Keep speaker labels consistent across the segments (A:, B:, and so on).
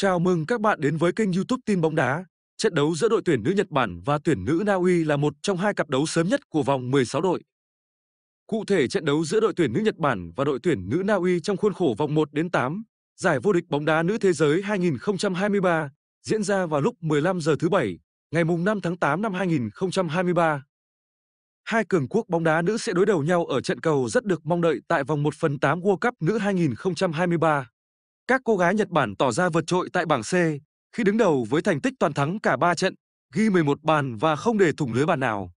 A: Chào mừng các bạn đến với kênh YouTube tin bóng đá. Trận đấu giữa đội tuyển nữ Nhật Bản và tuyển nữ Na Uy là một trong hai cặp đấu sớm nhất của vòng 16 đội. Cụ thể trận đấu giữa đội tuyển nữ Nhật Bản và đội tuyển nữ Na Uy trong khuôn khổ vòng 1 đến 8 giải vô địch bóng đá nữ thế giới 2023 diễn ra vào lúc 15 giờ thứ bảy, ngày mùng 5 tháng 8 năm 2023. Hai cường quốc bóng đá nữ sẽ đối đầu nhau ở trận cầu rất được mong đợi tại vòng 1 phần 8 World Cup nữ 2023. Các cô gái Nhật Bản tỏ ra vượt trội tại bảng C khi đứng đầu với thành tích toàn thắng cả 3 trận, ghi 11 bàn và không để thủng lưới bàn nào.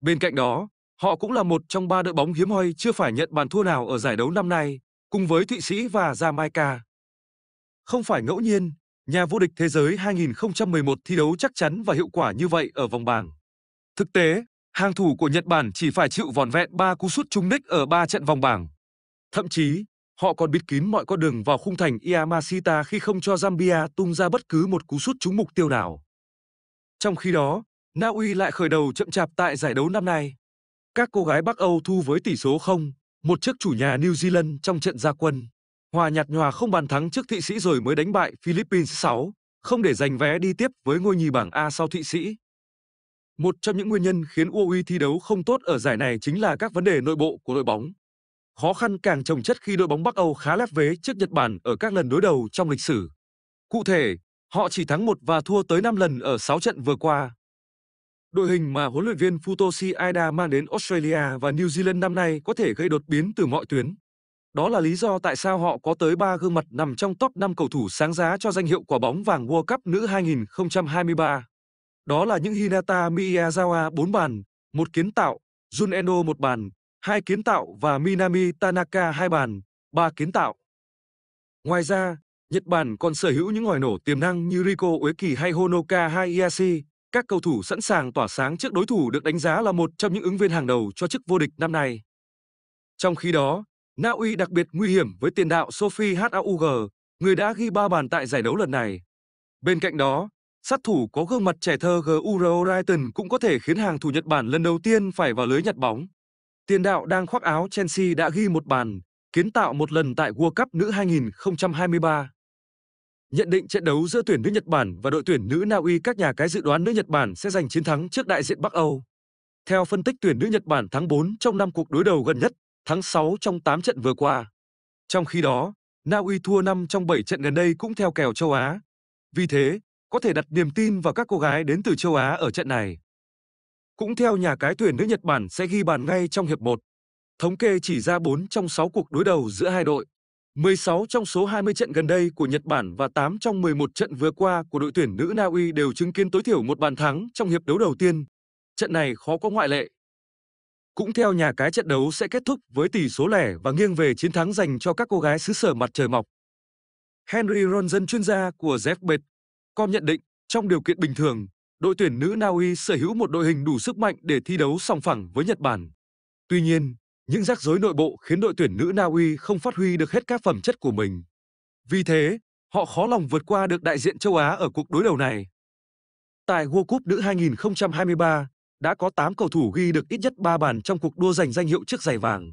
A: Bên cạnh đó, họ cũng là một trong ba đội bóng hiếm hoi chưa phải nhận bàn thua nào ở giải đấu năm nay, cùng với Thụy Sĩ và Jamaica. Không phải ngẫu nhiên, nhà vô địch thế giới 2011 thi đấu chắc chắn và hiệu quả như vậy ở vòng bảng. Thực tế, hàng thủ của Nhật Bản chỉ phải chịu vòn vẹn 3 cú sút trúng đích ở 3 trận vòng bảng. Thậm chí, Họ còn bịt kín mọi con đường vào khung thành Yamasita khi không cho Zambia tung ra bất cứ một cú sút trúng mục tiêu nào. Trong khi đó, Na Uy lại khởi đầu chậm chạp tại giải đấu năm nay. Các cô gái Bắc Âu thu với tỷ số 0, một trước chủ nhà New Zealand trong trận gia quân. Hòa nhạt nhòa không bàn thắng trước Thụy Sĩ rồi mới đánh bại Philippines 6, không để giành vé đi tiếp với ngôi nhì bảng A sau Thụy Sĩ. Một trong những nguyên nhân khiến Uy e thi đấu không tốt ở giải này chính là các vấn đề nội bộ của đội bóng. Khó khăn càng trồng chất khi đội bóng Bắc Âu khá lép vế trước Nhật Bản ở các lần đối đầu trong lịch sử. Cụ thể, họ chỉ thắng một và thua tới 5 lần ở 6 trận vừa qua. Đội hình mà huấn luyện viên Futoshi Aida mang đến Australia và New Zealand năm nay có thể gây đột biến từ mọi tuyến. Đó là lý do tại sao họ có tới 3 gương mặt nằm trong top 5 cầu thủ sáng giá cho danh hiệu quả bóng vàng World Cup nữ 2023. Đó là những Hinata Miyazawa 4 bàn, một kiến tạo, Jun Eno 1 bàn, hai kiến tạo và Minami Tanaka hai bàn, ba kiến tạo. Ngoài ra, Nhật Bản còn sở hữu những ngòi nổ tiềm năng như Riko Ueki hay Honoka Hayashi. Các cầu thủ sẵn sàng tỏa sáng trước đối thủ được đánh giá là một trong những ứng viên hàng đầu cho chức vô địch năm nay. Trong khi đó, Na Uy đặc biệt nguy hiểm với tiền đạo Sophie Haug, người đã ghi ba bàn tại giải đấu lần này. Bên cạnh đó, sát thủ có gương mặt trẻ thơ Guro Raiten cũng có thể khiến hàng thủ Nhật Bản lần đầu tiên phải vào lưới nhặt bóng. Tiền đạo đang khoác áo Chelsea đã ghi một bàn, kiến tạo một lần tại World Cup nữ 2023. Nhận định trận đấu giữa tuyển nữ Nhật Bản và đội tuyển nữ Na Uy các nhà cái dự đoán nữ Nhật Bản sẽ giành chiến thắng trước đại diện Bắc Âu. Theo phân tích tuyển nữ Nhật Bản thắng 4 trong 5 cuộc đối đầu gần nhất, thắng 6 trong 8 trận vừa qua. Trong khi đó, Na Uy thua 5 trong 7 trận gần đây cũng theo kèo châu Á. Vì thế, có thể đặt niềm tin vào các cô gái đến từ châu Á ở trận này. Cũng theo nhà cái tuyển nữ Nhật Bản sẽ ghi bàn ngay trong hiệp 1. Thống kê chỉ ra 4 trong 6 cuộc đối đầu giữa hai đội. 16 trong số 20 trận gần đây của Nhật Bản và 8 trong 11 trận vừa qua của đội tuyển nữ Na Uy đều chứng kiến tối thiểu một bàn thắng trong hiệp đấu đầu tiên. Trận này khó có ngoại lệ. Cũng theo nhà cái trận đấu sẽ kết thúc với tỷ số lẻ và nghiêng về chiến thắng dành cho các cô gái xứ sở mặt trời mọc. Henry Ronson chuyên gia của Jeff Bet, com nhận định trong điều kiện bình thường, đội tuyển nữ Na Uy sở hữu một đội hình đủ sức mạnh để thi đấu song phẳng với Nhật Bản. Tuy nhiên, những rắc rối nội bộ khiến đội tuyển nữ Na Uy không phát huy được hết các phẩm chất của mình. Vì thế, họ khó lòng vượt qua được đại diện châu Á ở cuộc đối đầu này. Tại World Cup nữ 2023, đã có 8 cầu thủ ghi được ít nhất 3 bàn trong cuộc đua giành danh hiệu chiếc giày vàng.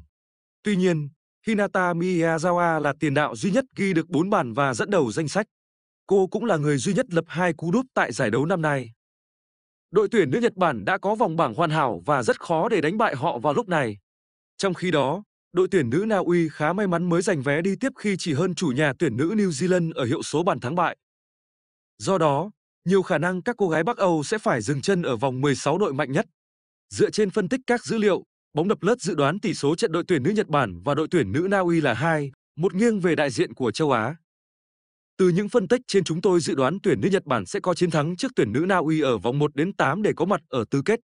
A: Tuy nhiên, Hinata Miyazawa là tiền đạo duy nhất ghi được 4 bàn và dẫn đầu danh sách. Cô cũng là người duy nhất lập hai cú đúp tại giải đấu năm nay đội tuyển nữ Nhật Bản đã có vòng bảng hoàn hảo và rất khó để đánh bại họ vào lúc này. Trong khi đó, đội tuyển nữ Na Uy khá may mắn mới giành vé đi tiếp khi chỉ hơn chủ nhà tuyển nữ New Zealand ở hiệu số bàn thắng bại. Do đó, nhiều khả năng các cô gái Bắc Âu sẽ phải dừng chân ở vòng 16 đội mạnh nhất. Dựa trên phân tích các dữ liệu, bóng đập lướt dự đoán tỷ số trận đội tuyển nữ Nhật Bản và đội tuyển nữ Na Uy là 2, một nghiêng về đại diện của châu Á. Từ những phân tích trên chúng tôi dự đoán tuyển nữ Nhật Bản sẽ có chiến thắng trước tuyển nữ Na Uy ở vòng 1 đến 8 để có mặt ở tứ kết.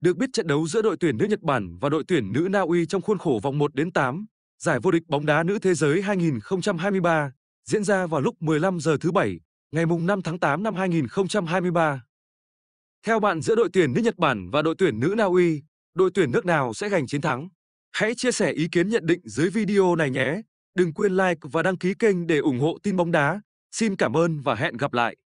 A: Được biết trận đấu giữa đội tuyển nữ Nhật Bản và đội tuyển nữ Na Uy trong khuôn khổ vòng 1 đến 8, giải vô địch bóng đá nữ thế giới 2023 diễn ra vào lúc 15 giờ thứ bảy, ngày mùng 5 tháng 8 năm 2023. Theo bạn giữa đội tuyển nữ Nhật Bản và đội tuyển nữ Na Uy, đội tuyển nước nào sẽ giành chiến thắng? Hãy chia sẻ ý kiến nhận định dưới video này nhé. Đừng quên like và đăng ký kênh để ủng hộ tin bóng đá. Xin cảm ơn và hẹn gặp lại.